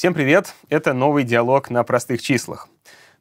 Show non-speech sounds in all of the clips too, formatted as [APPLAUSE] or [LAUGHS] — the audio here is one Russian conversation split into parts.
Всем привет! Это новый диалог на простых числах.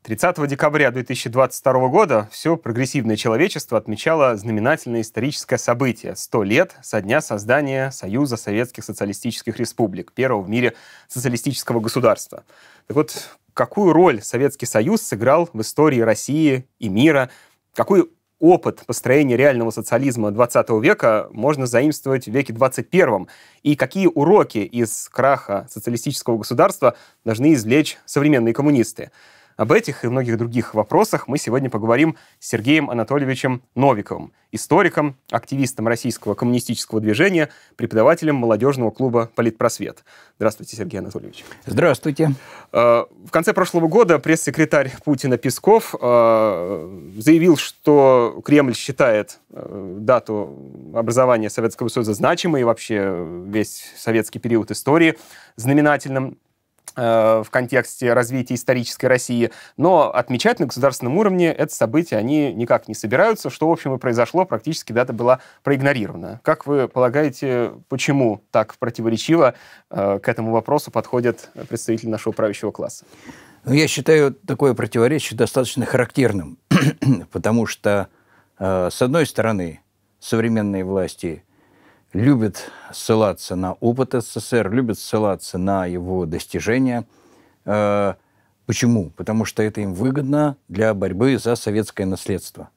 30 декабря 2022 года все прогрессивное человечество отмечало знаменательное историческое событие – 100 лет со дня создания Союза Советских Социалистических Республик, первого в мире социалистического государства. Так вот, какую роль Советский Союз сыграл в истории России и мира? Какую опыт построения реального социализма 20 века можно заимствовать в веке 21. И какие уроки из краха социалистического государства должны извлечь современные коммунисты? Об этих и многих других вопросах мы сегодня поговорим с Сергеем Анатольевичем Новиковым, историком, активистом российского коммунистического движения, преподавателем молодежного клуба «Политпросвет». Здравствуйте, Сергей Анатольевич. Здравствуйте. Э, в конце прошлого года пресс-секретарь Путина Песков э, заявил, что Кремль считает э, дату образования Советского Союза значимой и вообще весь советский период истории знаменательным Э, в контексте развития исторической России, но отмечать на государственном уровне это событие они никак не собираются, что, в общем, и произошло, практически дата была проигнорирована. Как вы полагаете, почему так противоречиво э, к этому вопросу подходят представители нашего правящего класса? Ну, я считаю такое противоречие достаточно характерным, [CLEARS THROAT] потому что, э, с одной стороны, современные власти – любит ссылаться на опыт СССР, любит ссылаться на его достижения. Э, почему? Потому что это им выгодно для борьбы за советское наследство.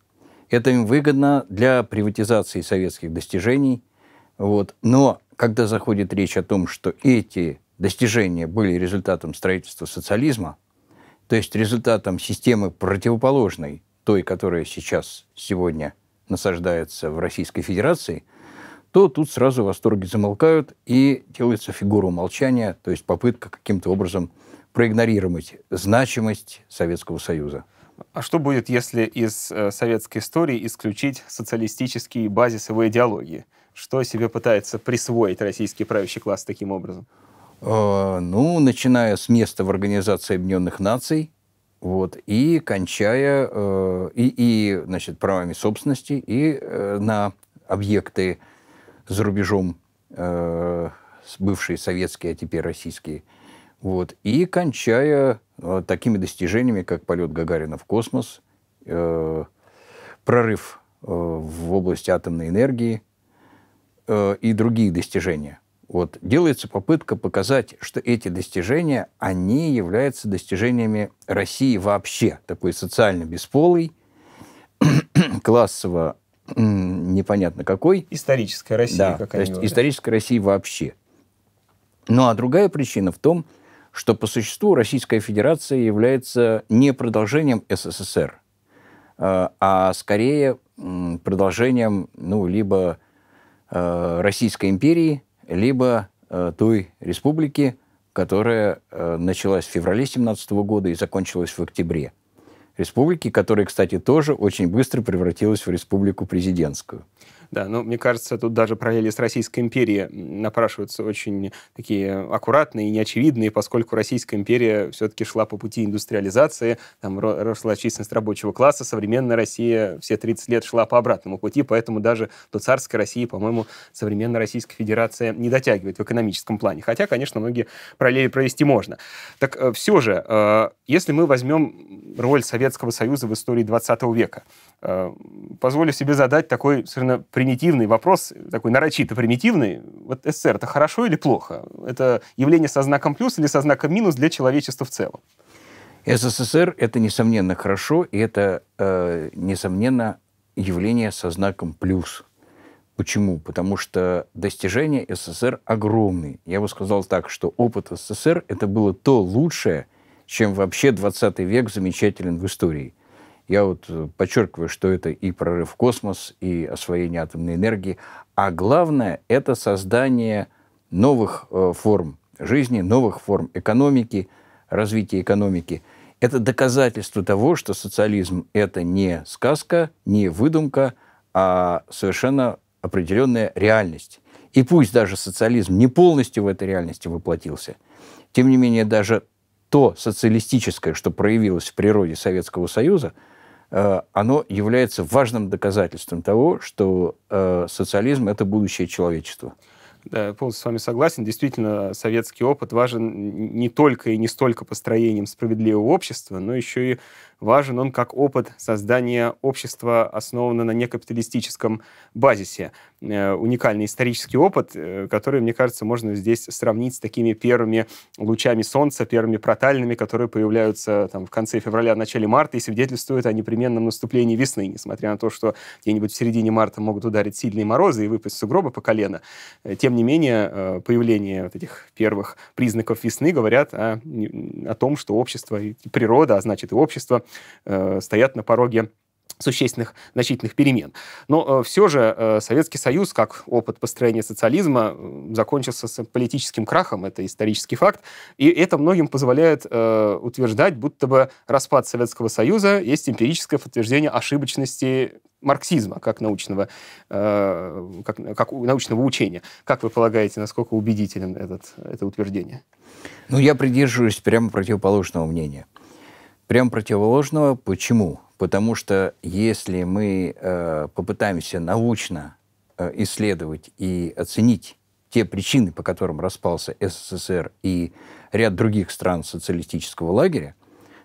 Это им выгодно для приватизации советских достижений. Вот. Но когда заходит речь о том, что эти достижения были результатом строительства социализма, то есть результатом системы противоположной той, которая сейчас сегодня насаждается в Российской Федерации – то тут сразу восторги замолкают и делается фигура умолчания, то есть попытка каким-то образом проигнорировать значимость Советского Союза. А что будет, если из э, советской истории исключить социалистические его идеологии? Что себе пытается присвоить российский правящий класс таким образом? Э, ну, начиная с места в Организации Объединенных Наций, вот, и кончая э, и, и, значит, правами собственности, и э, на объекты за рубежом э, бывшие советские, а теперь российские. Вот. И кончая э, такими достижениями, как полет Гагарина в космос, э, прорыв э, в области атомной энергии э, и другие достижения. Вот. Делается попытка показать, что эти достижения, они являются достижениями России вообще, такой социально бесполой, [CLEARS THROAT] классово непонятно какой. Историческая Россия, да, как то есть историческая Россия вообще. Ну а другая причина в том, что по существу Российская Федерация является не продолжением СССР, э, а скорее продолжением ну, либо э, Российской империи, либо э, той республики, которая началась в феврале 17 года и закончилась в октябре республики, которая, кстати, тоже очень быстро превратилась в республику президентскую. Да, ну, мне кажется, тут даже параллели с Российской империей напрашиваются очень такие аккуратные и неочевидные, поскольку Российская империя все-таки шла по пути индустриализации, там росла численность рабочего класса, современная Россия все 30 лет шла по обратному пути, поэтому даже до царской России, по-моему, современная Российская Федерация не дотягивает в экономическом плане. Хотя, конечно, многие параллели провести можно. Так э, все же, э, если мы возьмем роль Советского Союза в истории 20 века, э, позволю себе задать такой совершенно примитивный вопрос, такой нарочито примитивный. Вот СССР — это хорошо или плохо? Это явление со знаком плюс или со знаком минус для человечества в целом? СССР — это, несомненно, хорошо, и это, э, несомненно, явление со знаком плюс. Почему? Потому что достижения СССР огромные. Я бы сказал так, что опыт СССР — это было то лучшее, чем вообще 20 век замечателен в истории — я вот э, подчеркиваю, что это и прорыв в космос, и освоение атомной энергии, а главное — это создание новых э, форм жизни, новых форм экономики, развития экономики. Это доказательство того, что социализм — это не сказка, не выдумка, а совершенно определенная реальность. И пусть даже социализм не полностью в этой реальности воплотился, тем не менее даже то социалистическое, что проявилось в природе Советского Союза — Э, оно является важным доказательством того, что э, социализм – это будущее человечества. Да, я полностью с вами согласен. Действительно, советский опыт важен не только и не столько построением справедливого общества, но еще и важен он как опыт создания общества, основанного на некапиталистическом базисе. Э, уникальный исторический опыт, э, который, мне кажется, можно здесь сравнить с такими первыми лучами солнца, первыми протальными, которые появляются там, в конце февраля, начале марта и свидетельствуют о непременном наступлении весны, несмотря на то, что где-нибудь в середине марта могут ударить сильные морозы и выпасть сугробы по колено. Э, тем не менее, появление вот этих первых признаков весны говорят о, о том, что общество и природа, а значит и общество, Э, стоят на пороге существенных, значительных перемен. Но э, все же э, Советский Союз, как опыт построения социализма, э, закончился с политическим крахом, это исторический факт, и это многим позволяет э, утверждать, будто бы распад Советского Союза есть эмпирическое подтверждение ошибочности марксизма как научного, э, как, как научного учения. Как вы полагаете, насколько убедителен этот, это утверждение? Ну, я придерживаюсь прямо противоположного мнения – прям противоположного. Почему? Потому что если мы э, попытаемся научно э, исследовать и оценить те причины, по которым распался СССР и ряд других стран социалистического лагеря,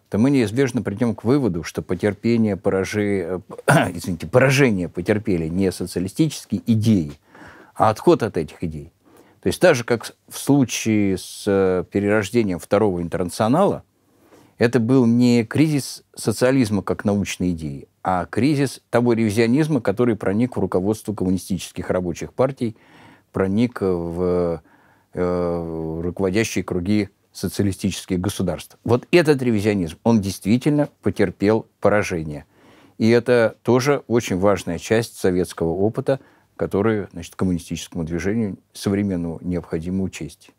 то мы неизбежно придем к выводу, что потерпение, поражи... Э, [COUGHS] извините, поражение потерпели не социалистические идеи, а отход от этих идей. То есть так же, как в случае с э, перерождением второго интернационала, это был не кризис социализма как научной идеи, а кризис того ревизионизма, который проник в руководство коммунистических рабочих партий, проник в э, руководящие круги социалистических государств. Вот этот ревизионизм, он действительно потерпел поражение. И это тоже очень важная часть советского опыта, которую значит, коммунистическому движению современному необходимо учесть.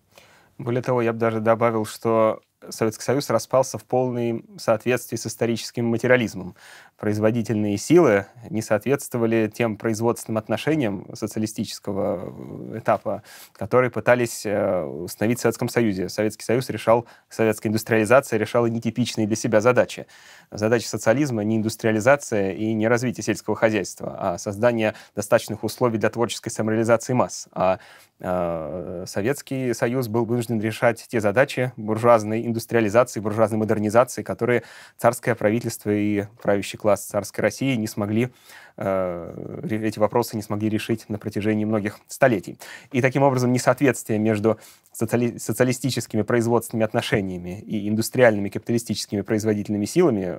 Более того, я бы даже добавил, что Советский Союз распался в полном соответствии с историческим материализмом производительные силы не соответствовали тем производственным отношениям социалистического э, этапа, которые пытались э, установить в Советском Союзе. Советский Союз решал, советская индустриализация решала нетипичные для себя задачи. Задача социализма не индустриализация и не развитие сельского хозяйства, а создание достаточных условий для творческой самореализации масс. А э, Советский Союз был вынужден решать те задачи буржуазной индустриализации, буржуазной модернизации, которые царское правительство и правящий класс класс царской России не смогли, э, эти вопросы не смогли решить на протяжении многих столетий. И таким образом несоответствие между социали- социалистическими производственными отношениями и индустриальными капиталистическими производительными силами э,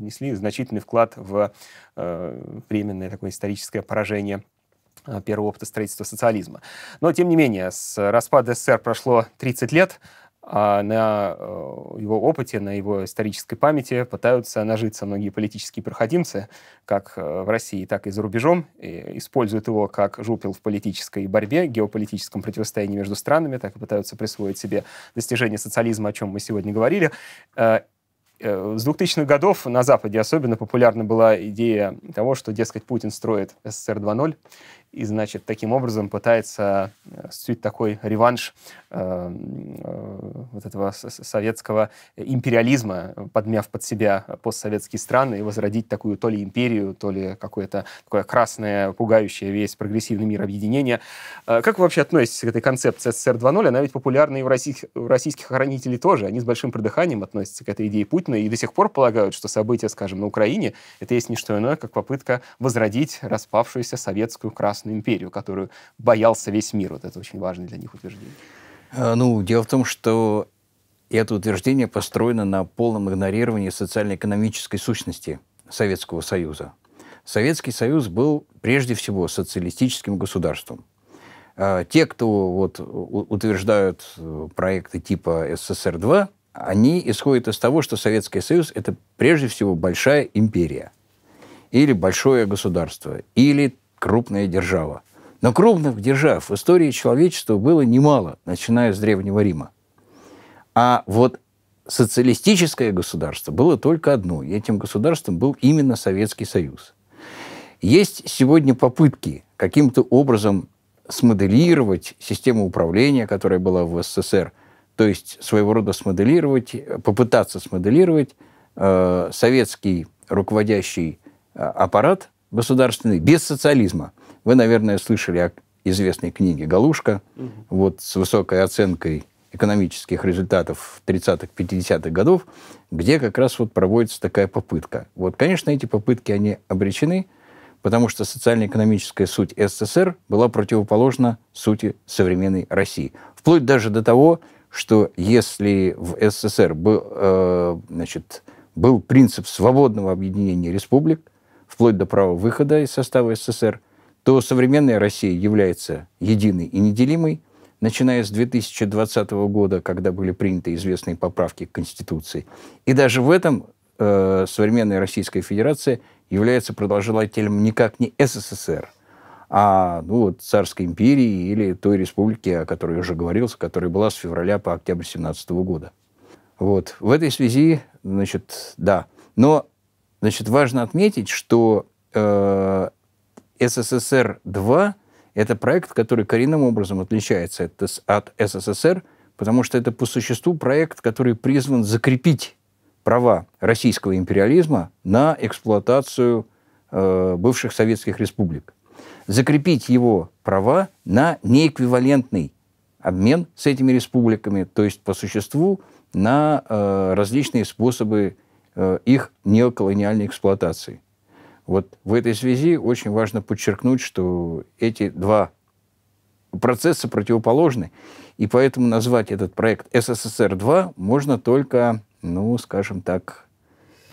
внесли значительный вклад в э, временное такое историческое поражение э, первого опыта строительства социализма. Но, тем не менее, с распада СССР прошло 30 лет, а на э, его опыте, на его исторической памяти пытаются нажиться многие политические проходимцы, как э, в России, так и за рубежом, и используют его как жупил в политической борьбе, геополитическом противостоянии между странами, так и пытаются присвоить себе достижения социализма, о чем мы сегодня говорили. Э, с 2000-х годов на Западе особенно популярна была идея того, что, дескать, Путин строит СССР 2.0, и, значит, таким образом пытается осуществить э, такой реванш э, э, вот этого советского империализма, подмяв под себя постсоветские страны и возродить такую то ли империю, то ли какое-то такое красное, пугающее весь прогрессивный мир объединение. Э, как вы вообще относитесь к этой концепции СССР 2.0? Она ведь популярна и в, российских, в российских хранителей тоже. Они с большим придыханием относятся к этой идее Путина и до сих пор полагают, что события, скажем, на Украине, это есть не что иное, как попытка возродить распавшуюся советскую красную Красную империю, которую боялся весь мир. Вот это очень важное для них утверждение. Э, ну, дело в том, что это утверждение построено на полном игнорировании социально-экономической сущности Советского Союза. Советский Союз был прежде всего социалистическим государством. Э, те, кто вот, утверждают э, проекты типа СССР-2, они исходят из того, что Советский Союз – это прежде всего большая империя или большое государство, или крупная держава. Но крупных держав в истории человечества было немало, начиная с Древнего Рима. А вот социалистическое государство было только одно, и этим государством был именно Советский Союз. Есть сегодня попытки каким-то образом смоделировать систему управления, которая была в СССР, то есть своего рода смоделировать, попытаться смоделировать э, советский руководящий э, аппарат государственный, без социализма. Вы, наверное, слышали о известной книге «Галушка», угу. вот с высокой оценкой экономических результатов 30-х, 50-х годов, где как раз вот проводится такая попытка. Вот, конечно, эти попытки, они обречены, потому что социально-экономическая суть СССР была противоположна сути современной России. Вплоть даже до того, что если в СССР был, э, значит, был принцип свободного объединения республик, вплоть до права выхода из состава СССР, то современная Россия является единой и неделимой, начиная с 2020 года, когда были приняты известные поправки к Конституции. И даже в этом э, современная Российская Федерация является продолжателем никак не СССР, а ну, вот, Царской империи или той республики, о которой я уже говорил, которая была с февраля по октябрь 17 года. Вот. В этой связи, значит, да. Но Значит, важно отметить, что э, СССР-2 — это проект, который коренным образом отличается от, от СССР, потому что это по существу проект, который призван закрепить права российского империализма на эксплуатацию э, бывших советских республик. Закрепить его права на неэквивалентный обмен с этими республиками, то есть по существу на э, различные способы Э, их неоколониальной эксплуатации. Вот в этой связи очень важно подчеркнуть, что эти два процесса противоположны, и поэтому назвать этот проект СССР-2 можно только, ну, скажем так...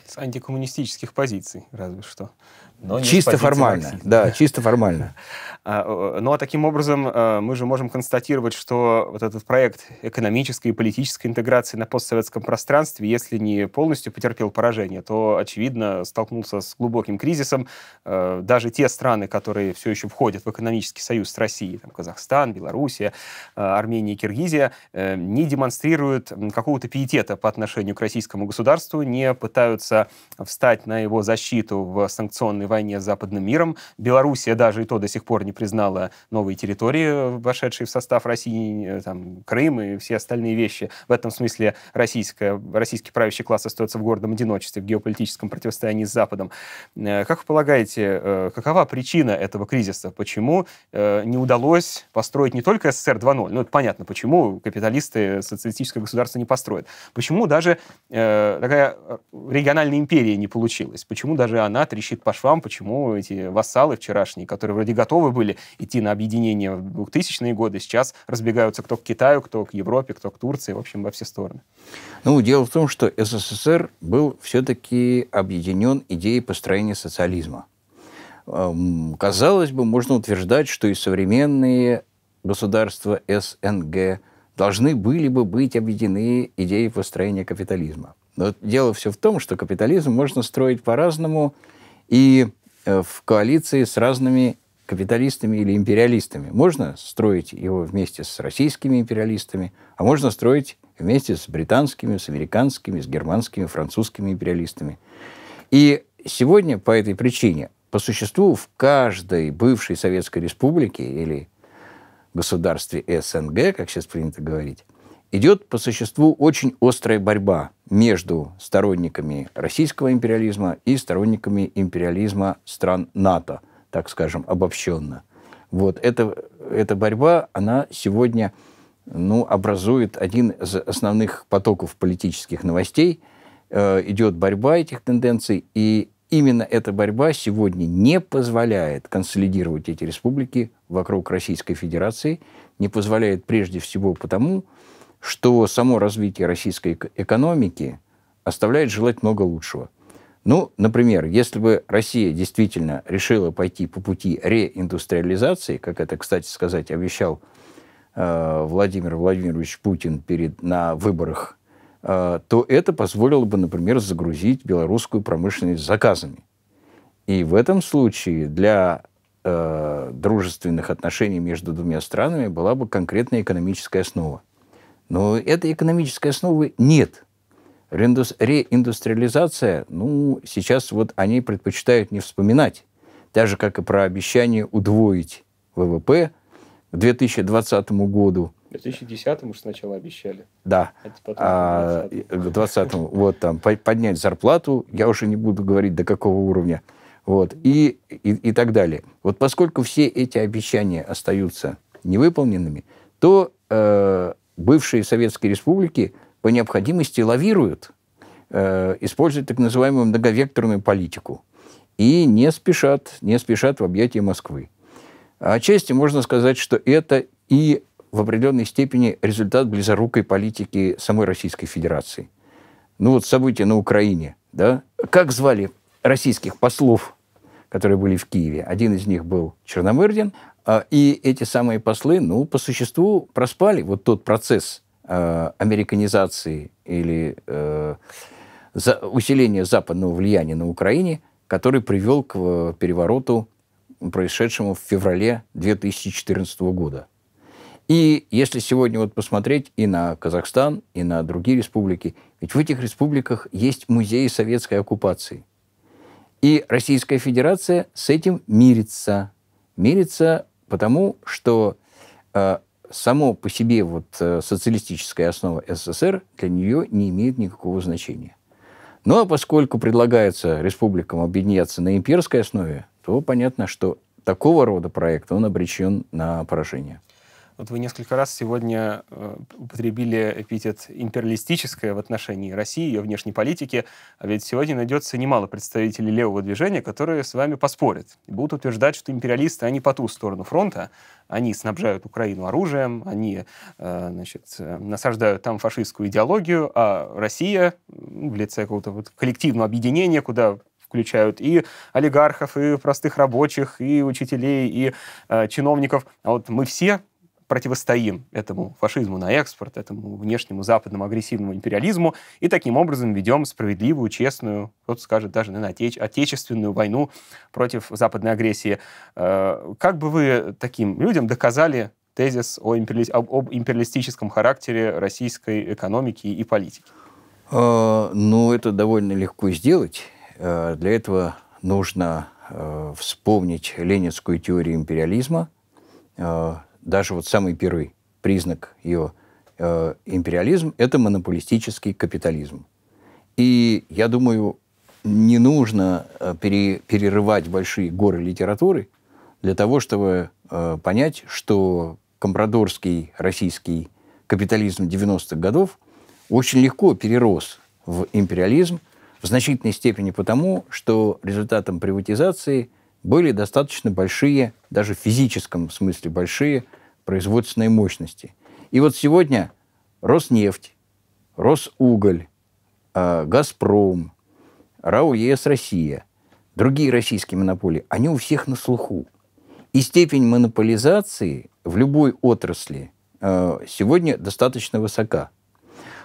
С антикоммунистических позиций, разве что. Но чисто формально, марксизма. да, чисто формально. [LAUGHS] А, э, ну а таким образом э, мы же можем констатировать, что вот этот проект экономической и политической интеграции на постсоветском пространстве, если не полностью потерпел поражение, то, очевидно, столкнулся с глубоким кризисом. Э, даже те страны, которые все еще входят в экономический союз с Россией, там, Казахстан, Белоруссия, Армения и Киргизия, не демонстрируют какого-то пиетета по отношению к российскому государству, не пытаются встать на его защиту в санкционной агрессивной войне с западным миром. Белоруссия даже и то до сих пор не признала новые территории, э, вошедшие в состав России, э, там, Крым и все остальные вещи. В этом смысле российская, российский правящий класс остается в гордом одиночестве, в геополитическом противостоянии с Западом. Э, как вы полагаете, какова причина этого кризиса? Почему не удалось построить не только СССР 2.0, ну это понятно, почему капиталисты социалистическое государство не построят, почему даже такая региональная империя не получилась, почему даже она трещит по швам делам, почему эти вассалы вчерашние, которые вроде готовы были идти на объединение в 2000-е годы, сейчас разбегаются кто к Китаю, кто к Европе, кто к Турции, в общем, во все стороны. Ну, дело в том, что СССР был все-таки объединен идеей построения социализма. Эм, казалось бы, можно утверждать, что и современные государства СНГ должны были бы быть объединены идеей построения капитализма. Но дело все в том, что капитализм можно строить по-разному, и э, в коалиции с разными капиталистами или империалистами. Можно строить его вместе с российскими империалистами, а можно строить вместе с британскими, с американскими, с германскими, французскими империалистами. И сегодня по этой причине, по существу, в каждой бывшей Советской Республике или государстве СНГ, как сейчас принято говорить, идет по существу очень острая борьба между сторонниками российского империализма и сторонниками империализма стран НАТО, так скажем, обобщенно. Вот эта, эта борьба, она сегодня ну, образует один из основных потоков политических новостей. Э, идет борьба этих тенденций, и именно эта борьба сегодня не позволяет консолидировать эти республики вокруг Российской Федерации, не позволяет прежде всего потому, что само развитие российской экономики оставляет желать много лучшего. Ну, например, если бы Россия действительно решила пойти по пути реиндустриализации, как это, кстати сказать, обещал э, Владимир Владимирович Путин перед, на выборах, э, то это позволило бы, например, загрузить белорусскую промышленность заказами. И в этом случае для э, дружественных отношений между двумя странами была бы конкретная экономическая основа. Но этой экономической основы нет. Реиндустриализация, ну, сейчас вот они предпочитают не вспоминать. Так как и про обещание удвоить ВВП к 2020 году. К 2010 уж сначала обещали. Да. А, к 2020 а, вот там поднять зарплату, я уже не буду говорить до какого уровня, вот, и, и, и так далее. Вот поскольку все эти обещания остаются невыполненными, то э, бывшие советские республики по необходимости лавируют, э, используют так называемую многовекторную политику и не спешат, не спешат в объятия Москвы. Отчасти можно сказать, что это и в определенной степени результат близорукой политики самой Российской Федерации. Ну вот события на Украине, да? Как звали российских послов, которые были в Киеве? Один из них был Черномырдин, а, и эти самые послы, ну, по существу проспали вот тот процесс э, американизации или э, за, усиления западного влияния на Украине, который привел к э, перевороту, происшедшему в феврале 2014 года. И если сегодня вот посмотреть и на Казахстан, и на другие республики, ведь в этих республиках есть музеи советской оккупации. И Российская Федерация с этим мирится. Мирится Потому что э, само по себе вот э, социалистическая основа СССР для нее не имеет никакого значения. Но ну, а поскольку предлагается республикам объединяться на имперской основе, то понятно, что такого рода проект, он обречен на поражение. Вот вы несколько раз сегодня э, употребили эпитет империалистическое в отношении России, ее внешней политики, а ведь сегодня найдется немало представителей левого движения, которые с вами поспорят и будут утверждать, что империалисты, они по ту сторону фронта, они снабжают Украину оружием, они э, значит, э, насаждают там фашистскую идеологию, а Россия в лице какого-то вот коллективного объединения, куда включают и олигархов, и простых рабочих, и учителей, и э, чиновников. А вот мы все противостоим этому фашизму на экспорт, этому внешнему западному агрессивному империализму, и таким образом ведем справедливую, честную, кто-то скажет даже, наверное, отеч- отечественную войну против западной агрессии. Э, как бы вы таким людям доказали тезис о империали... об империалистическом характере российской экономики и политики? Э, ну, это довольно легко сделать. Э, для этого нужно вспомнить ленинскую теорию империализма, даже вот самый первый признак ее э, империализм – это монополистический капитализм. И я думаю, не нужно э, пере, перерывать большие горы литературы для того, чтобы э, понять, что компрадорский российский капитализм 90-х годов очень легко перерос в империализм в значительной степени потому, что результатом приватизации – были достаточно большие, даже в физическом смысле большие, производственные мощности. И вот сегодня Роснефть, Росуголь, а, Газпром, РАО Россия, другие российские монополии, они у всех на слуху. И степень монополизации в любой отрасли а, сегодня достаточно высока.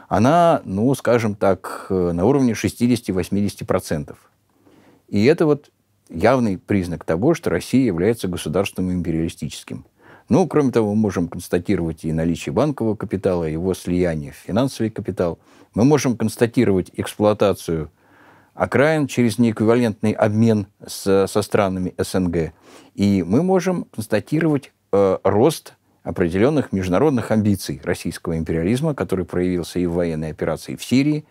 Она, ну, скажем так, э, на уровне 60-80%. И это вот явный признак того, что Россия является государством империалистическим. Ну, кроме того, мы можем констатировать и наличие банкового капитала, его слияние в финансовый капитал. Мы можем констатировать эксплуатацию окраин через неэквивалентный обмен с, со странами СНГ. И мы можем констатировать э, рост определенных международных амбиций российского империализма, который проявился и в военной операции в Сирии,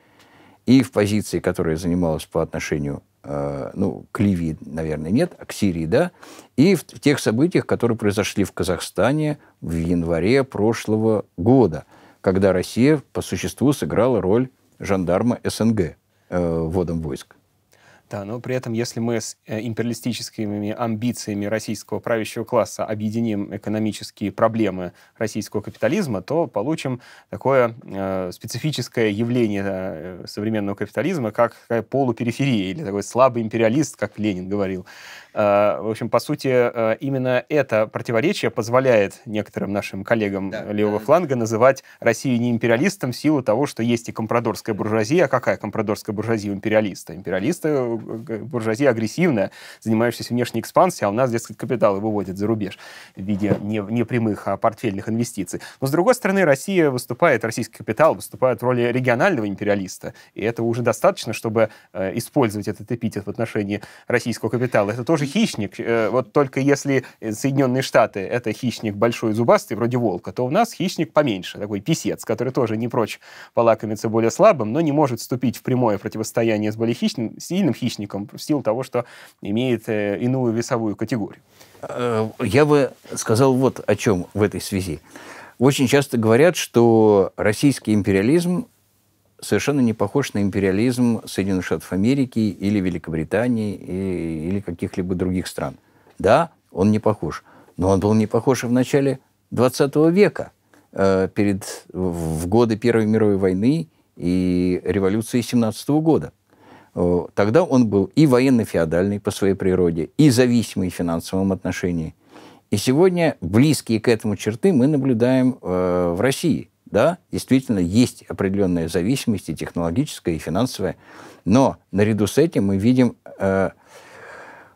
и в позиции, которая занималась по отношению Э, ну, к Ливии, наверное, нет, а к Сирии, да, и в, тех событиях, которые произошли в Казахстане в январе прошлого года, когда Россия по существу сыграла роль жандарма СНГ э, вводом войск. Да, но при этом, если мы с э, империалистическими амбициями российского правящего класса объединим экономические проблемы российского капитализма, то получим такое э, специфическое явление э, современного капитализма, как такая полупериферия или такой слабый империалист, как Ленин говорил. Э, в общем, по сути, именно это противоречие позволяет некоторым нашим коллегам да, левого да. фланга называть Россию не империалистом в силу того, что есть и компрадорская буржуазия. А какая компрадорская буржуазия империалиста? Империалисты Э, буржуазия агрессивная, занимающаяся внешней экспансией, а у нас, дескать, капиталы выводят за рубеж в виде не, не прямых, а портфельных инвестиций. Но, с другой стороны, Россия выступает, российский капитал выступает в роли регионального империалиста, и этого уже достаточно, чтобы э, использовать этот эпитет в отношении российского капитала. Это тоже хищник, э, вот только если Соединенные Штаты — это хищник большой зубастый, вроде волка, то у нас хищник поменьше, такой писец, который тоже не прочь полакомиться более слабым, но не может вступить в прямое противостояние с более хищным, сильным хищником, хищником в силу того, что имеет э, иную весовую категорию. Э, я бы сказал вот о чем в этой связи. Очень часто говорят, что российский империализм совершенно не похож на империализм Соединенных Штатов Америки или Великобритании или каких-либо других стран. Да, он не похож, но он был не похож и в начале 20 века, э, перед, в годы Первой мировой войны и революции 17 года. Э, тогда он был и военно-феодальный по своей природе, и зависимый в финансовом отношении. И сегодня близкие к этому черты мы наблюдаем э, в России. Да, действительно, есть определенная зависимость и технологическая, и финансовая. Но наряду с этим мы видим э,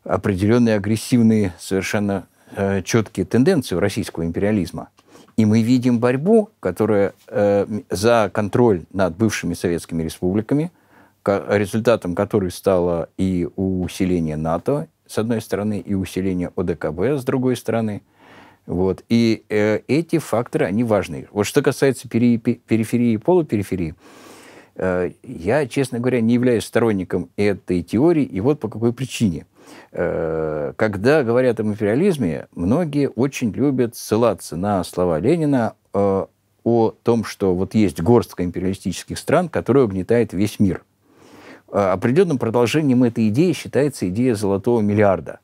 определенные агрессивные, совершенно э, четкие тенденции российского империализма. И мы видим борьбу, которая э, за контроль над бывшими советскими республиками – результатом которой стало и усиление НАТО, с одной стороны, и усиление ОДКБ, с другой стороны. Вот. И э, эти факторы, они важны. Вот что касается пери периферии и полупериферии, э, я, честно говоря, не являюсь сторонником этой теории, и вот по какой причине. Э, когда говорят о империализме, многие очень любят ссылаться на слова Ленина э, о том, что вот есть горстка империалистических стран, которая угнетает весь мир – Э, определенным продолжением этой идеи считается идея золотого миллиарда,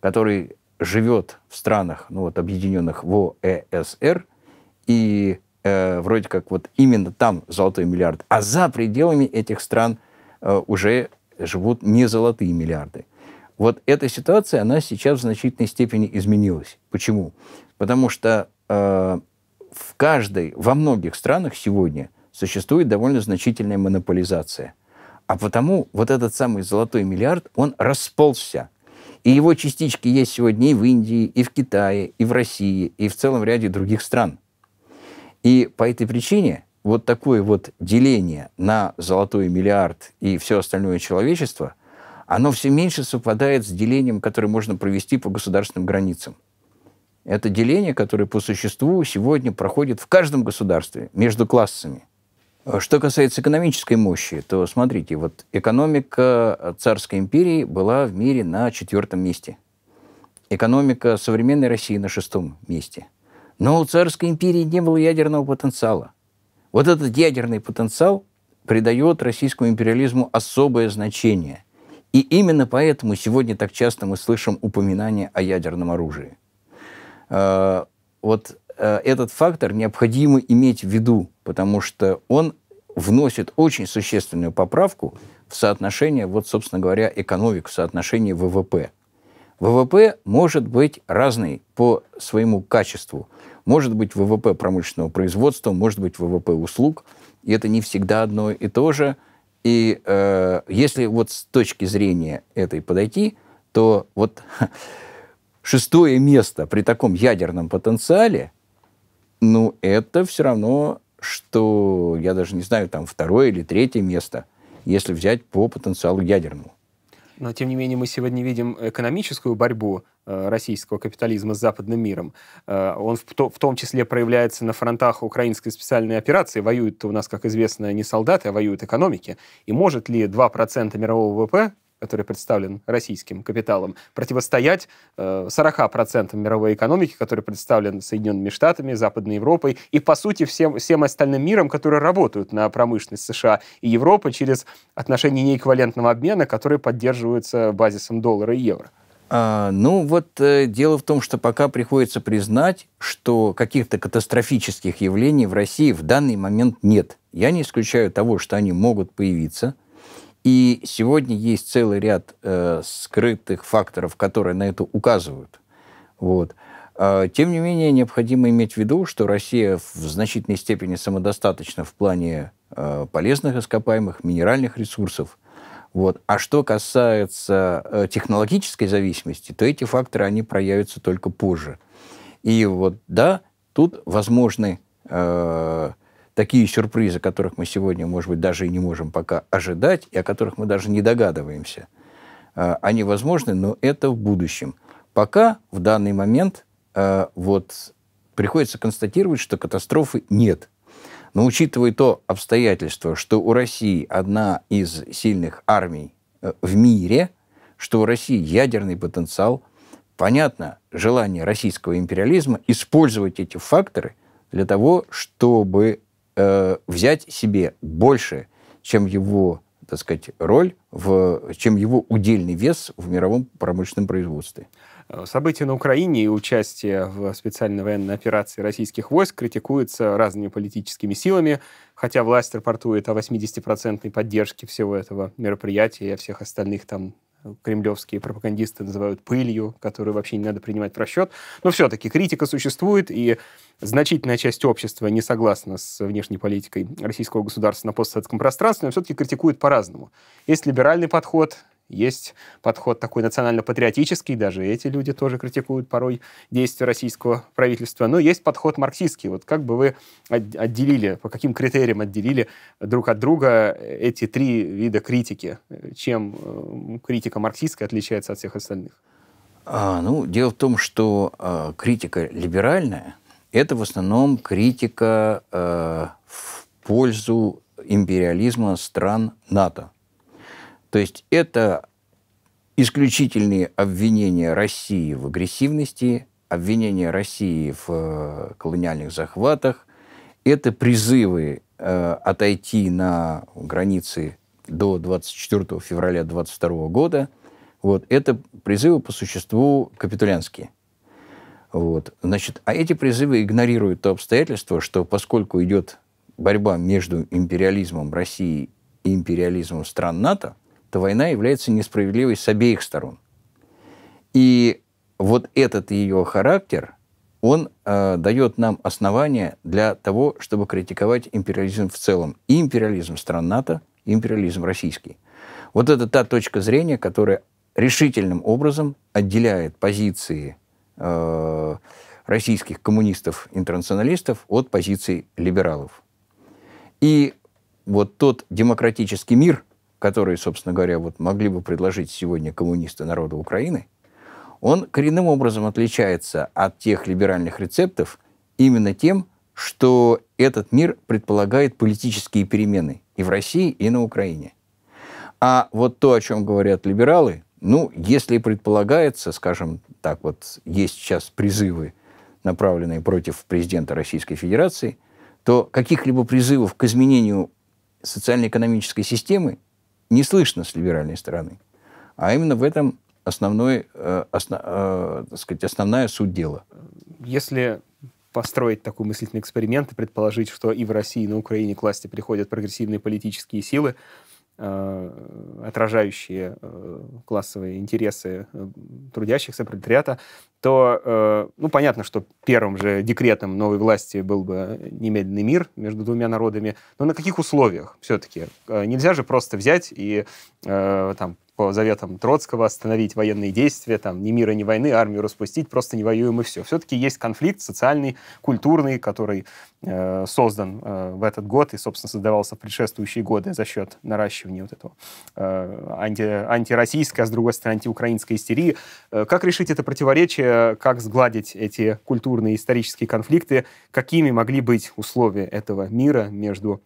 который живет в странах, ну вот, объединенных в ОЭСР, э и э, вроде как вот именно там золотой миллиард, а за пределами этих стран э, уже живут не золотые миллиарды. Вот эта ситуация, она сейчас в значительной степени изменилась. Почему? Потому что э, в каждой, во многих странах сегодня существует довольно значительная монополизация – а потому вот этот самый золотой миллиард, он расползся. И его частички есть сегодня и в Индии, и в Китае, и в России, и в целом ряде других стран. И по этой причине вот такое вот деление на золотой миллиард и все остальное человечество, оно все меньше совпадает с делением, которое можно провести по государственным границам. Это деление, которое по существу сегодня проходит в каждом государстве между классами. Э, что касается экономической мощи, то смотрите, вот экономика царской империи была в мире на четвертом месте. Экономика современной России на шестом месте. Но у царской империи не было ядерного потенциала. Вот этот ядерный потенциал придает российскому империализму особое значение. И именно поэтому сегодня так часто мы слышим упоминание о ядерном оружии. Э, вот Э, этот фактор необходимо иметь в виду, потому что он вносит очень существенную поправку в соотношение, вот, собственно говоря, экономик, в соотношение ВВП. ВВП может быть разный по своему качеству. Может быть ВВП промышленного производства, может быть ВВП услуг. И это не всегда одно и то же. И э, если вот с точки зрения этой подойти, то вот [LAUGHS] шестое место при таком ядерном потенциале – ну, это все равно, что, я даже не знаю, там второе или третье место, если взять по потенциалу ядерному. Но, тем не менее, мы сегодня видим экономическую борьбу э, российского капитализма с западным миром. Э, он в, в том числе проявляется на фронтах украинской специальной операции. Воюют у нас, как известно, не солдаты, а воюют экономики. И может ли 2% мирового ВВП который представлен российским капиталом, противостоять э, 40% мировой экономики, который представлен Соединенными Штатами, Западной Европой и, по сути, всем, всем остальным миром, которые работают на промышленность США и Европы через отношения неэквивалентного обмена, которые поддерживаются базисом доллара и евро. А, ну вот э, дело в том, что пока приходится признать, что каких-то катастрофических явлений в России в данный момент нет. Я не исключаю того, что они могут появиться – и сегодня есть целый ряд э, скрытых факторов, которые на это указывают. Вот. А, тем не менее, необходимо иметь в виду, что Россия в значительной степени самодостаточна в плане э, полезных ископаемых, минеральных ресурсов. Вот. А что касается э, технологической зависимости, то эти факторы, они проявятся только позже. И вот, да, тут возможны э, такие сюрпризы, которых мы сегодня, может быть, даже и не можем пока ожидать, и о которых мы даже не догадываемся. А, они возможны, но это в будущем. Пока, в данный момент, а, вот приходится констатировать, что катастрофы нет. Но учитывая то обстоятельство, что у России одна из сильных армий э, в мире, что у России ядерный потенциал, понятно желание российского империализма использовать эти факторы для того, чтобы э, взять себе больше, чем его, так сказать, роль, в, чем его удельный вес в мировом промышленном производстве. События на Украине и участие в специальной военной операции российских войск критикуются разными политическими силами, хотя власть рапортует о 80% поддержке всего этого мероприятия и о всех остальных там кремлевские пропагандисты называют пылью, которую вообще не надо принимать в расчет. Но все-таки критика существует, и значительная часть общества не согласна с внешней политикой российского государства на постсоветском пространстве, но все-таки критикует по-разному. Есть либеральный подход, есть подход такой национально-патриотический, даже эти люди тоже критикуют порой действия российского правительства. Но есть подход марксистский. Вот как бы вы отделили, по каким критериям отделили друг от друга эти три вида критики? Чем э, критика марксистская отличается от всех остальных? А, ну, дело в том, что э, критика либеральная – это в основном критика э, в пользу империализма стран НАТО. То есть это исключительные обвинения России в агрессивности, обвинения России в э, колониальных захватах, это призывы э, отойти на границы до 24 февраля 22 года. Вот, это призывы по существу капитулянские. Вот. Значит, а эти призывы игнорируют то обстоятельство, что поскольку идет борьба между империализмом России и империализмом стран НАТО, то война является несправедливой с обеих сторон. И вот этот ее характер, он э, дает нам основания для того, чтобы критиковать империализм в целом. И империализм стран НАТО, и империализм российский. Вот это та точка зрения, которая решительным образом отделяет позиции э, российских коммунистов-интернационалистов от позиций либералов. И вот тот демократический мир – которые, собственно говоря, вот могли бы предложить сегодня коммунисты народа Украины, он коренным образом отличается от тех либеральных рецептов именно тем, что этот мир предполагает политические перемены и в России, и на Украине. А вот то, о чем говорят либералы, ну, если предполагается, скажем так, вот есть сейчас призывы, направленные против президента Российской Федерации, то каких-либо призывов к изменению социально-экономической системы не слышно с либеральной стороны. А именно в этом основной, э, осно, э, так сказать, основная суть дела. Если построить такой мыслительный эксперимент и предположить, что и в России, и на Украине к власти приходят прогрессивные политические силы, Э, отражающие э, классовые интересы э, трудящихся, пролетариата, то, ну, понятно, что первым же декретом новой власти был бы немедленный мир между двумя народами, но на каких условиях все-таки? Нельзя же просто взять и там по заветам Троцкого остановить военные действия, там, ни мира, ни войны, армию распустить, просто не воюем и все. Все-таки есть конфликт социальный, культурный, который э, создан э, в этот год и, собственно, создавался в предшествующие годы за счет наращивания вот этого э, анти, антироссийской, а с другой стороны, антиукраинской истерии. Э, как решить это противоречие, как сгладить эти культурные и исторические конфликты, какими могли быть условия этого мира между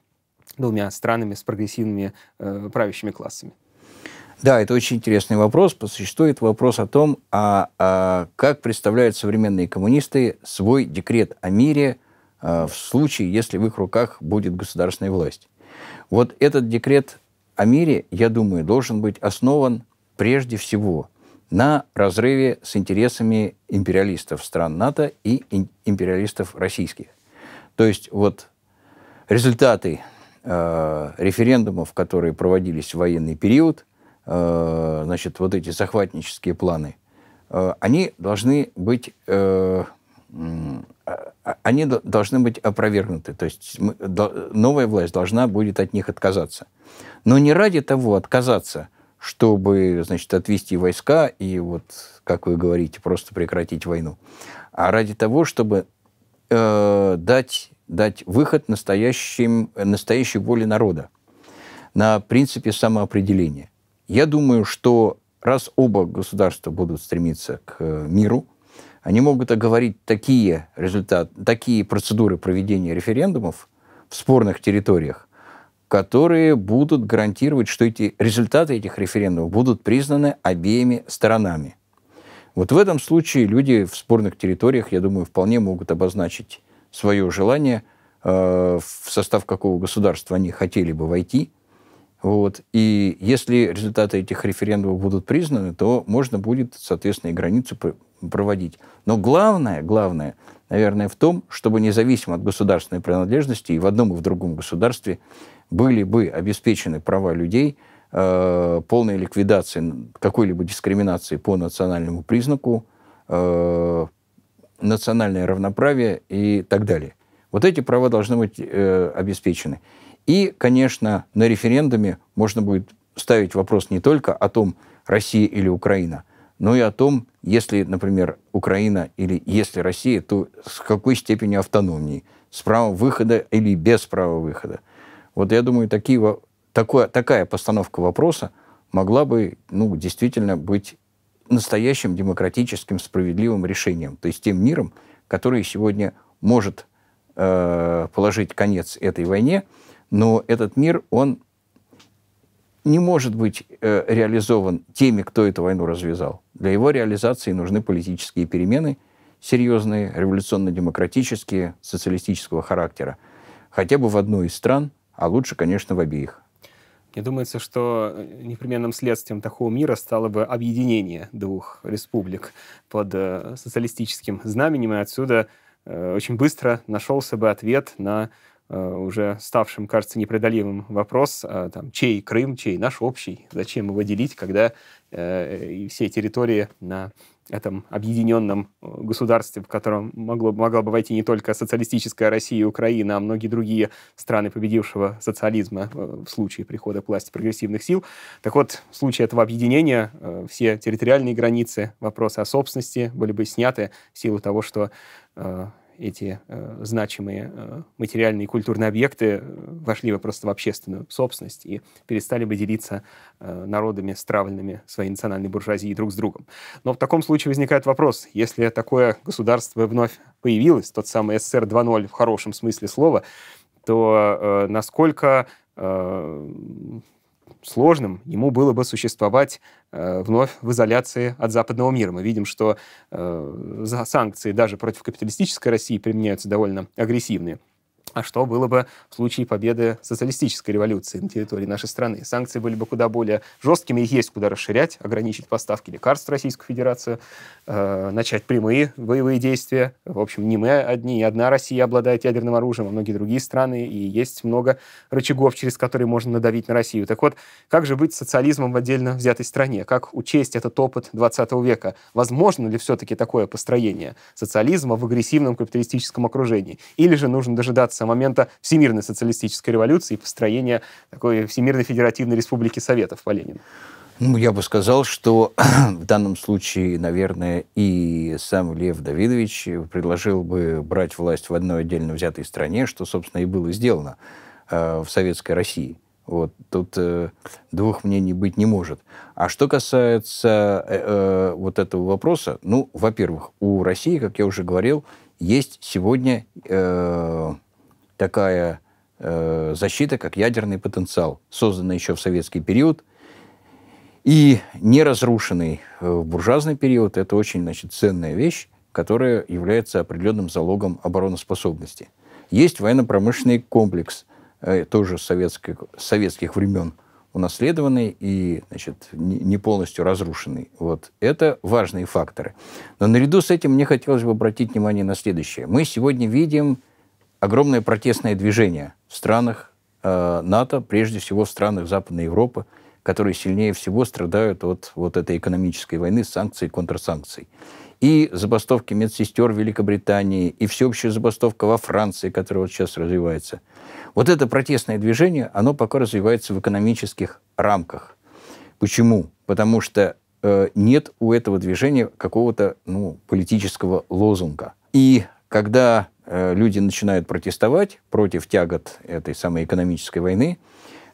двумя странами с прогрессивными э, правящими классами? Да, это очень интересный вопрос. Существует вопрос о том, а, а как представляют современные коммунисты свой декрет о мире а, в случае, если в их руках будет государственная власть. Вот этот декрет о мире, я думаю, должен быть основан прежде всего на разрыве с интересами империалистов стран НАТО и империалистов российских. То есть вот результаты э, референдумов, которые проводились в военный период, Э, значит, вот эти захватнические планы, э, они должны быть э, а, а, они должны быть опровергнуты, то есть новая власть должна будет от них отказаться. Но не ради того отказаться, чтобы, значит, отвести войска и вот, как вы говорите, просто прекратить войну, а ради того, чтобы э, дать, дать выход настоящим, настоящей воле народа на принципе самоопределения. Я думаю, что раз оба государства будут стремиться к э, миру, они могут оговорить такие результаты, такие процедуры проведения референдумов в спорных территориях, которые будут гарантировать, что эти результаты этих референдумов будут признаны обеими сторонами. Вот в этом случае люди в спорных территориях, я думаю, вполне могут обозначить свое желание, э, в состав какого государства они хотели бы войти – вот. И если результаты этих референдумов будут признаны, то можно будет, соответственно, и границу проводить. Но главное, главное, наверное, в том, чтобы независимо от государственной принадлежности и в одном и в другом государстве были бы обеспечены права людей, э, полной ликвидации какой-либо дискриминации по национальному признаку, э, национальное равноправие и так далее. Вот эти права должны быть э, обеспечены. И, конечно, на референдуме можно будет ставить вопрос не только о том, Россия или Украина, но и о том, если, например, Украина или если Россия, то с какой степенью автономии, с правом выхода или без права выхода. Вот я думаю, такие, такое, такая постановка вопроса могла бы ну, действительно быть настоящим демократическим справедливым решением, то есть тем миром, который сегодня может э, положить конец этой войне, но этот мир, он не может быть э, реализован теми, кто эту войну развязал. Для его реализации нужны политические перемены, серьезные, революционно-демократические, социалистического характера. Хотя бы в одной из стран, а лучше, конечно, в обеих. Мне думается, что непременным следствием такого мира стало бы объединение двух республик под э, социалистическим знаменем, и отсюда э, очень быстро нашелся бы ответ на Э, уже ставшим, кажется, непреодолимым вопрос, а, там, чей Крым, чей наш общий, зачем его делить, когда э, все территории на этом объединенном э, государстве, в котором могло, могла бы войти не только социалистическая Россия и Украина, а многие другие страны победившего социализма э, в случае прихода к власти прогрессивных сил. Так вот, в случае этого объединения все территориальные границы, вопросы о собственности были бы сняты в силу того, что эти э, значимые э, материальные и культурные объекты э, вошли бы просто в общественную собственность и перестали бы делиться э, народами стравленными своей национальной буржуазией друг с другом. Но в таком случае возникает вопрос, если такое государство вновь появилось, тот самый СССР 2.0 в хорошем смысле слова, то э, насколько э, сложным ему было бы существовать э, вновь в изоляции от западного мира. Мы видим, что э, санкции даже против капиталистической России применяются довольно агрессивные а что было бы в случае победы социалистической революции на территории нашей страны. Санкции были бы куда более жесткими, и есть куда расширять, ограничить поставки лекарств в Российскую Федерацию, э, начать прямые боевые действия. В общем, не мы одни, и одна Россия обладает ядерным оружием, а многие другие страны, и есть много рычагов, через которые можно надавить на Россию. Так вот, как же быть социализмом в отдельно взятой стране? Как учесть этот опыт 20 века? Возможно ли все-таки такое построение социализма в агрессивном капиталистическом окружении? Или же нужно дожидаться собственно, момента Всемирной социалистической революции и построения такой Всемирной Федеративной Республики Советов по Ленину? Ну, я бы сказал, что [CLEARS THROAT] в данном случае, наверное, и сам Лев Давидович предложил бы брать власть в одной отдельно взятой стране, что, собственно, и было сделано э, в Советской России. Вот тут э, двух мнений быть не может. А что касается э, э, вот этого вопроса, ну, во-первых, у России, как я уже говорил, есть сегодня э, такая э, защита, как ядерный потенциал, созданный еще в советский период и не разрушенный э, в буржуазный период. Это очень значит, ценная вещь, которая является определенным залогом обороноспособности. Есть военно-промышленный комплекс, э, тоже советских, советских времен, унаследованный и значит, не полностью разрушенный. Вот. Это важные факторы. Но наряду с этим мне хотелось бы обратить внимание на следующее. Мы сегодня видим огромное протестное движение в странах э, НАТО, прежде всего в странах Западной Европы, которые сильнее всего страдают от вот этой экономической войны, санкций и контрсанкций. И забастовки медсестер в Великобритании, и всеобщая забастовка во Франции, которая вот сейчас развивается. Вот это протестное движение, оно пока развивается в экономических рамках. Почему? Потому что э, нет у этого движения какого-то ну, политического лозунга. И когда Э, люди начинают протестовать против тягот этой самой экономической войны.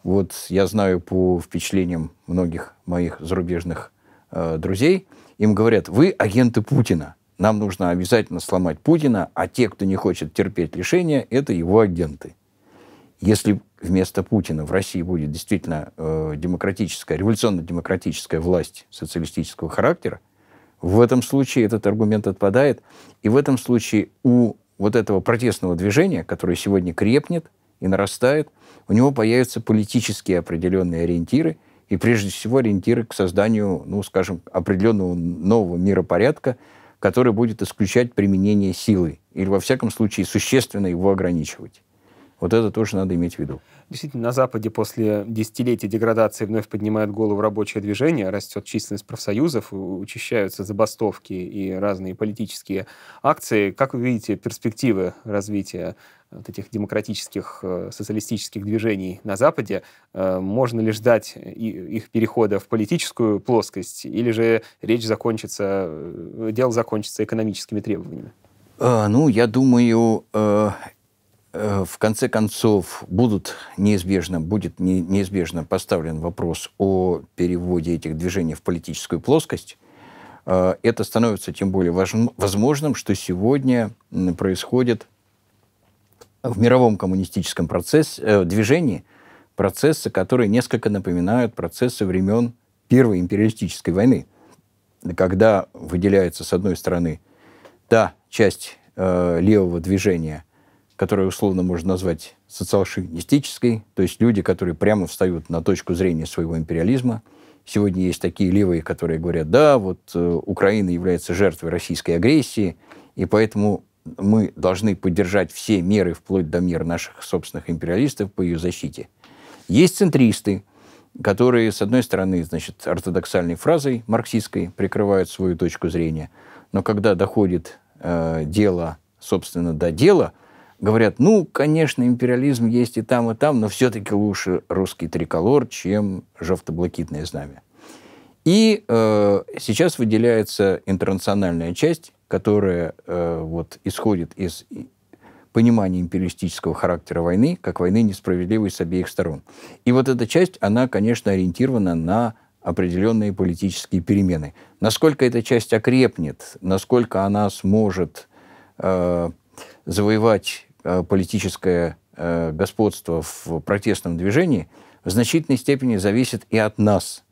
Вот я знаю по впечатлениям многих моих зарубежных э, друзей, им говорят, вы агенты Путина, нам нужно обязательно сломать Путина, а те, кто не хочет терпеть лишения, это его агенты. Если вместо Путина в России будет действительно э, демократическая, революционно-демократическая власть социалистического характера, в этом случае этот аргумент отпадает, и в этом случае у вот этого протестного движения, которое сегодня крепнет и нарастает, у него появятся политические определенные ориентиры, и прежде всего ориентиры к созданию, ну, скажем, определенного нового миропорядка, который будет исключать применение силы или, во всяком случае, существенно его ограничивать. Вот это тоже надо иметь в виду. Действительно, на Западе после десятилетий деградации вновь поднимают голову рабочее движение, растет численность профсоюзов, учащаются забастовки и разные политические акции. Как вы видите перспективы развития э, вот этих демократических э, социалистических движений на Западе, э, можно ли ждать их перехода в политическую плоскость, или же речь закончится, дело закончится экономическими требованиями? Ну, я думаю, Э, в конце концов будут неизбежно, будет не, неизбежно поставлен вопрос о переводе этих движений в политическую плоскость. Э, это становится тем более возможным, что сегодня происходит в мировом коммунистическом процессе, э, движении процессы, которые несколько напоминают процессы времен Первой империалистической войны, когда выделяется, с одной стороны, та часть левого движения – которая условно можно назвать социал-шовинистической, то есть люди, которые прямо встают на точку зрения своего империализма. Сегодня есть такие левые, которые говорят, да, вот э, Украина является жертвой российской агрессии, и поэтому мы должны поддержать все меры, вплоть до мер наших собственных империалистов по ее защите. Есть центристы, которые, с одной стороны, значит, ортодоксальной фразой марксистской прикрывают свою точку зрения, но когда доходит э, дело, собственно, до дела – говорят, ну, конечно, империализм есть и там, и там, но все-таки лучше русский триколор, чем жовто-блакитное знамя. И э, сейчас выделяется интернациональная часть, которая э, вот, исходит из понимания империалистического характера войны, как войны несправедливой с обеих сторон. И вот эта часть, она, конечно, ориентирована на определенные политические перемены. Насколько эта часть окрепнет, насколько она сможет э, завоевать Э, политическое э, господство в протестном движении в значительной степени зависит и от нас,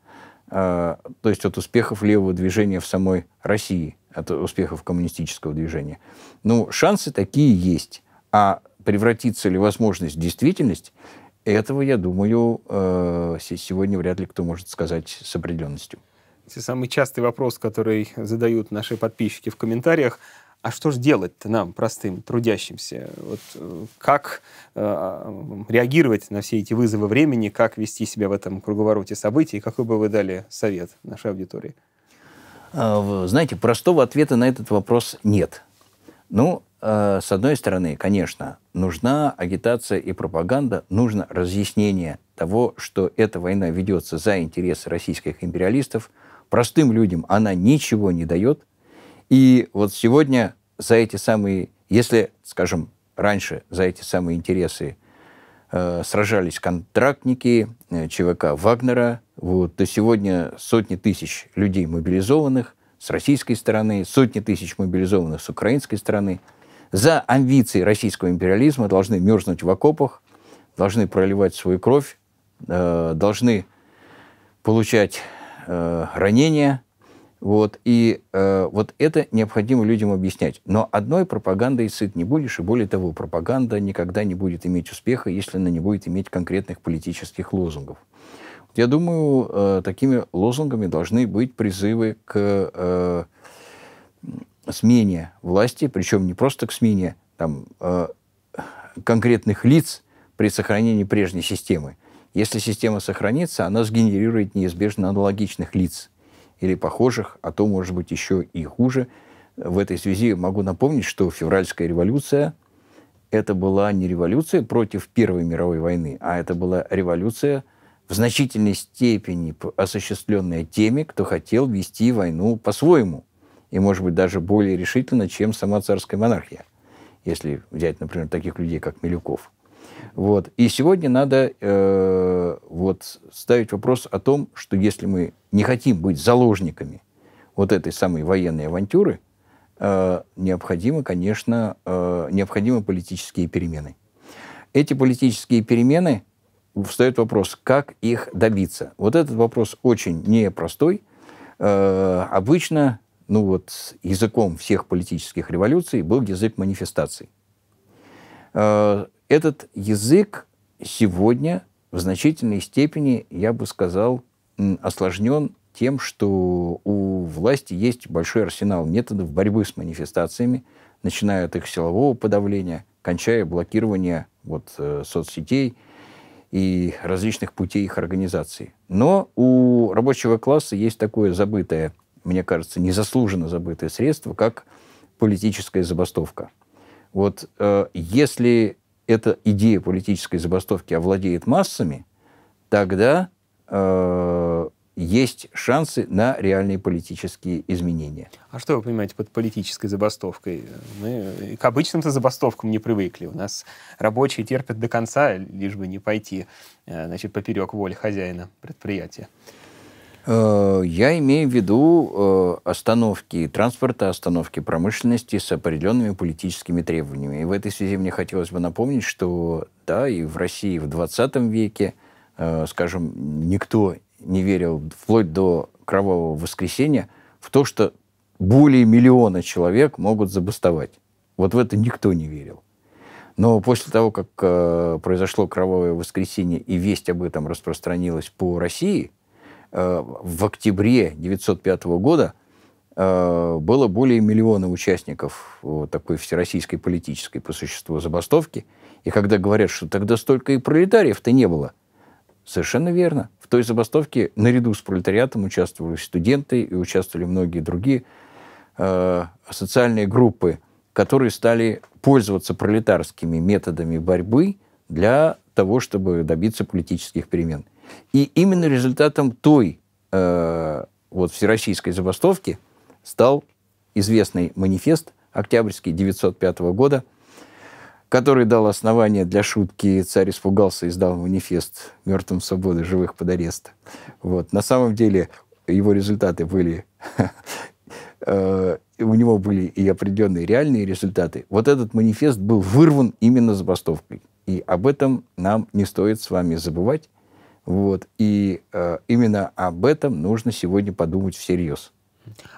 э, то есть от успехов левого движения в самой России, от успехов коммунистического движения. Ну, шансы такие есть. А превратится ли возможность в действительность, этого, я думаю, сегодня вряд ли кто может сказать с определенностью. Самый частый вопрос, который задают наши подписчики в комментариях – а что же делать-то нам, простым, трудящимся? Вот э, как э, реагировать на все эти вызовы времени, как вести себя в этом круговороте событий? Какой бы вы дали совет нашей аудитории? А, знаете, простого ответа на этот вопрос нет. Ну, э, с одной стороны, конечно, нужна агитация и пропаганда, нужно разъяснение того, что эта война ведется за интересы российских империалистов. Простым людям она ничего не дает, и вот сегодня за эти самые, если, скажем, раньше за эти самые интересы э, сражались контрактники э, ЧВК Вагнера, вот, то сегодня сотни тысяч людей мобилизованных с российской стороны, сотни тысяч мобилизованных с украинской стороны. За амбиции российского империализма должны мерзнуть в окопах, должны проливать свою кровь, э, должны получать э, ранения – вот, и э, вот это необходимо людям объяснять. Но одной пропагандой сыт не будешь, и более того, пропаганда никогда не будет иметь успеха, если она не будет иметь конкретных политических лозунгов. Вот я думаю, э, такими лозунгами должны быть призывы к э, смене власти, причем не просто к смене там, э, конкретных лиц при сохранении прежней системы. Если система сохранится, она сгенерирует неизбежно аналогичных лиц – или похожих, а то, может быть, еще и хуже. В этой связи могу напомнить, что февральская революция это была не революция против Первой мировой войны, а это была революция в значительной степени осуществленная теми, кто хотел вести войну по-своему, и, может быть, даже более решительно, чем сама царская монархия, если взять, например, таких людей, как Милюков – вот. И сегодня надо э, вот, ставить вопрос о том, что если мы не хотим быть заложниками вот этой самой военной авантюры, э, необходимы, конечно, э, необходимы политические перемены. Эти политические перемены, встает вопрос, как их добиться. Вот этот вопрос очень непростой. Э, обычно ну вот, языком всех политических революций был язык манифестаций. Э, этот язык сегодня в значительной степени, я бы сказал, осложнен тем, что у власти есть большой арсенал методов борьбы с манифестациями, начиная от их силового подавления, кончая блокирование вот, э, соцсетей и различных путей их организации. Но у рабочего класса есть такое забытое, мне кажется, незаслуженно забытое средство, как политическая забастовка. Вот э, если эта идея политической забастовки овладеет массами, тогда э, есть шансы на реальные политические изменения. А что вы понимаете под политической забастовкой? Мы к обычным-то забастовкам не привыкли. У нас рабочие терпят до конца, лишь бы не пойти э, значит, поперек воли хозяина предприятия. Э, я имею в виду э, остановки транспорта, остановки промышленности с определенными политическими требованиями. И в этой связи мне хотелось бы напомнить, что да, и в России в 20 веке, э, скажем, никто не верил вплоть до кровавого воскресенья в то, что более миллиона человек могут забастовать. Вот в это никто не верил. Но после того, как э, произошло кровавое воскресенье и весть об этом распространилась по России, Э, в октябре 1905 года э, было более миллиона участников э, такой всероссийской политической по существу забастовки. И когда говорят, что тогда столько и пролетариев-то не было, совершенно верно. В той забастовке наряду с пролетариатом участвовали студенты и участвовали многие другие э, социальные группы, которые стали пользоваться пролетарскими методами борьбы для того, чтобы добиться политических перемен. И именно результатом той э, вот всероссийской забастовки стал известный манифест октябрьский 905 года, который дал основание для шутки «Царь испугался и сдал манифест мертвым свободы, живых под арест». Вот. На самом деле его результаты были... [LAUGHS] Э, у него были и определенные реальные результаты. Вот этот манифест был вырван именно забастовкой. И об этом нам не стоит с вами забывать. Вот. И э, именно об этом нужно сегодня подумать всерьез.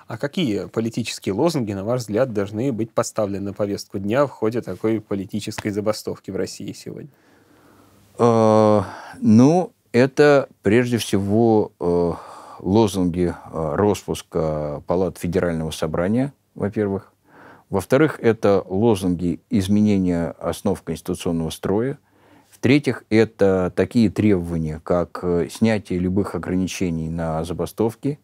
А какие политические лозунги, на ваш взгляд, должны быть поставлены на повестку дня в ходе такой политической забастовки в России сегодня? Э, ну, это прежде всего э, лозунги э, распуска Палат Федерального собрания, во-первых. Во-вторых, это лозунги изменения основ конституционного строя – в-третьих, это такие требования, как э, снятие любых ограничений на забастовки,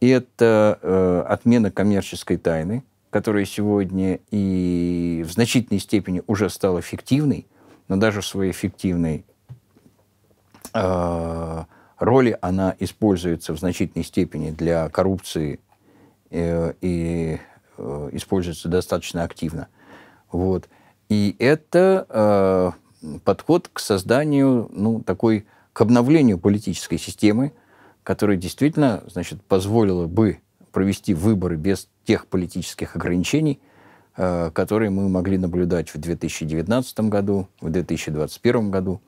это э, отмена коммерческой тайны, которая сегодня и в значительной степени уже стала фиктивной, но даже в своей фиктивной э, роли она используется в значительной степени для коррупции э, и э, используется достаточно активно. Вот. И это э, подход к созданию, ну, такой, к обновлению политической системы, которая действительно, значит, позволила бы провести выборы без тех политических ограничений, э, которые мы могли наблюдать в 2019 году, в 2021 году,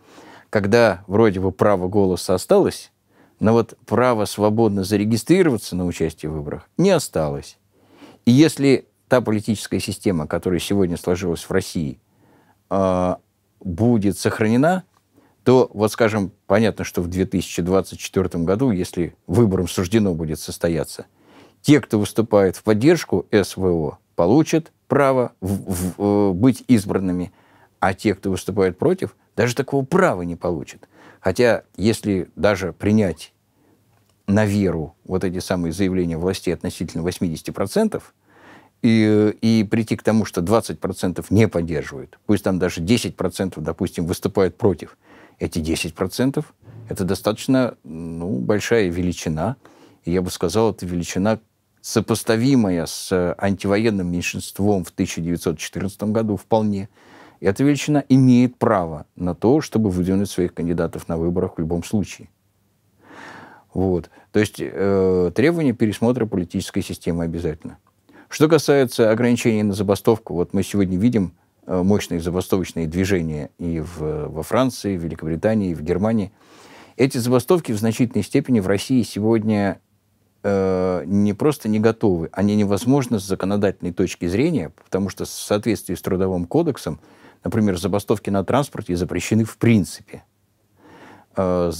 когда вроде бы право голоса осталось, но вот право свободно зарегистрироваться на участие в выборах не осталось. И если та политическая система, которая сегодня сложилась в России, э, будет сохранена, то вот, скажем, понятно, что в 2024 году, если выбором суждено будет состояться, те, кто выступает в поддержку СВО, получат право в, в, э, быть избранными, а те, кто выступает против, даже такого права не получат. Хотя, если даже принять на веру вот эти самые заявления властей относительно 80%, и, и прийти к тому, что 20% не поддерживают, пусть там даже 10%, допустим, выступают против, эти 10% это достаточно ну, большая величина, и я бы сказал, это величина, сопоставимая с э, антивоенным меньшинством в 1914 году вполне. И эта величина имеет право на то, чтобы выдвинуть своих кандидатов на выборах в любом случае. Вот. То есть э, требование пересмотра политической системы обязательно – что касается ограничений на забастовку, вот мы сегодня видим э, мощные забастовочные движения и в, во Франции, в Великобритании, и в Германии. Эти забастовки в значительной степени в России сегодня э, не просто не готовы, они невозможны с законодательной точки зрения, потому что в соответствии с Трудовым кодексом, например, забастовки на транспорте запрещены в принципе. Э,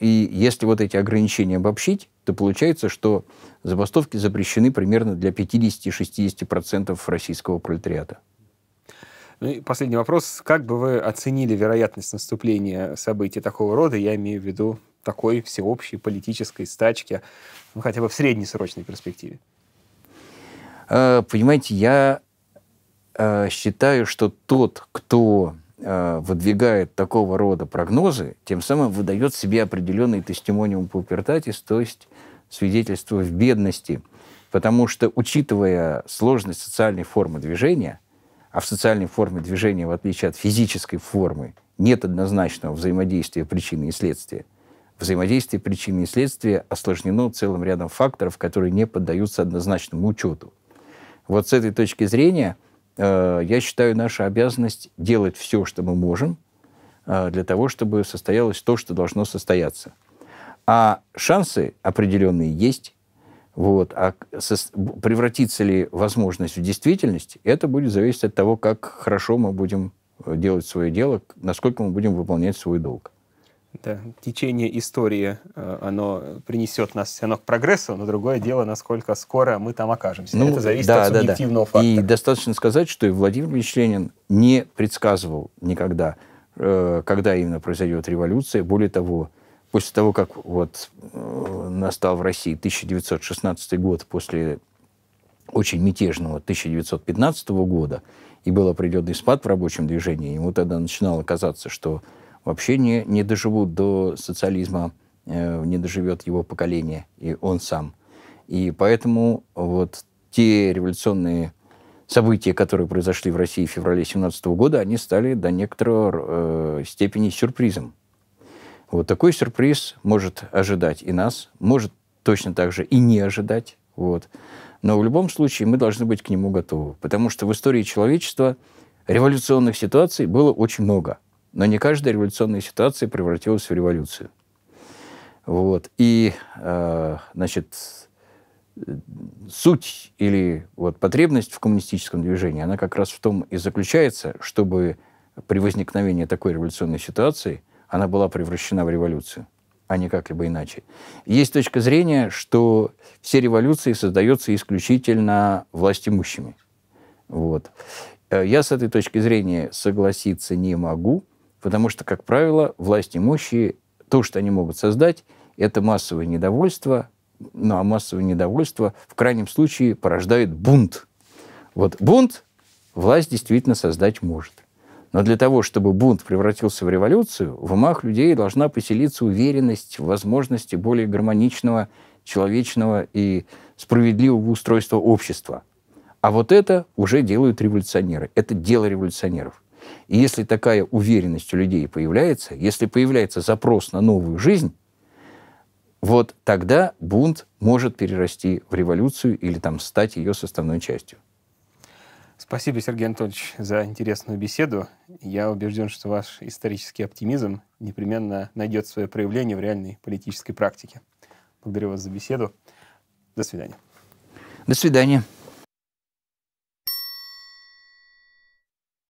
и если вот эти ограничения обобщить, то получается, что забастовки запрещены примерно для 50-60% российского пролетариата. Ну и последний вопрос. Как бы вы оценили вероятность наступления событий такого рода? Я имею в виду такой всеобщей политической стачки, ну, хотя бы в среднесрочной перспективе. Э, понимаете, я э, считаю, что тот, кто Э, выдвигает такого рода прогнозы, тем самым выдает себе определенный тестимониум пауператис, то есть свидетельство в бедности. Потому что, учитывая сложность социальной формы движения, а в социальной форме движения, в отличие от физической формы, нет однозначного взаимодействия причины и следствия, взаимодействие причины и следствия осложнено целым рядом факторов, которые не поддаются однозначному учету. Вот с этой точки зрения – Э, я считаю, наша обязанность делать все, что мы можем, э, для того, чтобы состоялось то, что должно состояться. А шансы определенные есть. Вот. А превратится ли возможность в действительность, это будет зависеть от того, как хорошо мы будем э, делать свое дело, насколько мы будем выполнять свой долг да, течение истории, э, оно принесет нас все равно к прогрессу, но другое дело, насколько скоро мы там окажемся. Ну, Это зависит да, от да, да. фактора. И достаточно сказать, что и Владимир Ильич Ленин не предсказывал никогда, э, когда именно произойдет революция. Более того, после того, как вот э, настал в России 1916 год, после очень мятежного 1915 года, и был определенный спад в рабочем движении, ему тогда начинало казаться, что вообще не, не доживут до социализма, э, не доживет его поколение и он сам. И поэтому вот те революционные события, которые произошли в России в феврале 2017 года, они стали до некоторой э, степени сюрпризом. Вот такой сюрприз может ожидать и нас, может точно так же и не ожидать. Вот. Но в любом случае мы должны быть к нему готовы, потому что в истории человечества революционных ситуаций было очень много. Но не каждая революционная ситуация превратилась в революцию. Вот. И, э, значит, суть или вот потребность в коммунистическом движении, она как раз в том и заключается, чтобы при возникновении такой революционной ситуации она была превращена в революцию, а не как-либо иначе. Есть точка зрения, что все революции создаются исключительно властимущими. Вот. Э, я с этой точки зрения согласиться не могу – Потому что, как правило, власть имущие, то, что они могут создать, это массовое недовольство, ну а массовое недовольство в крайнем случае порождает бунт. Вот бунт власть действительно создать может. Но для того, чтобы бунт превратился в революцию, в умах людей должна поселиться уверенность в возможности более гармоничного, человечного и справедливого устройства общества. А вот это уже делают революционеры. Это дело революционеров. И если такая уверенность у людей появляется, если появляется запрос на новую жизнь, вот тогда бунт может перерасти в революцию или там стать ее составной частью. Спасибо, Сергей Анатольевич, за интересную беседу. Я убежден, что ваш исторический оптимизм непременно найдет свое проявление в реальной политической практике. Благодарю вас за беседу. До свидания. До свидания.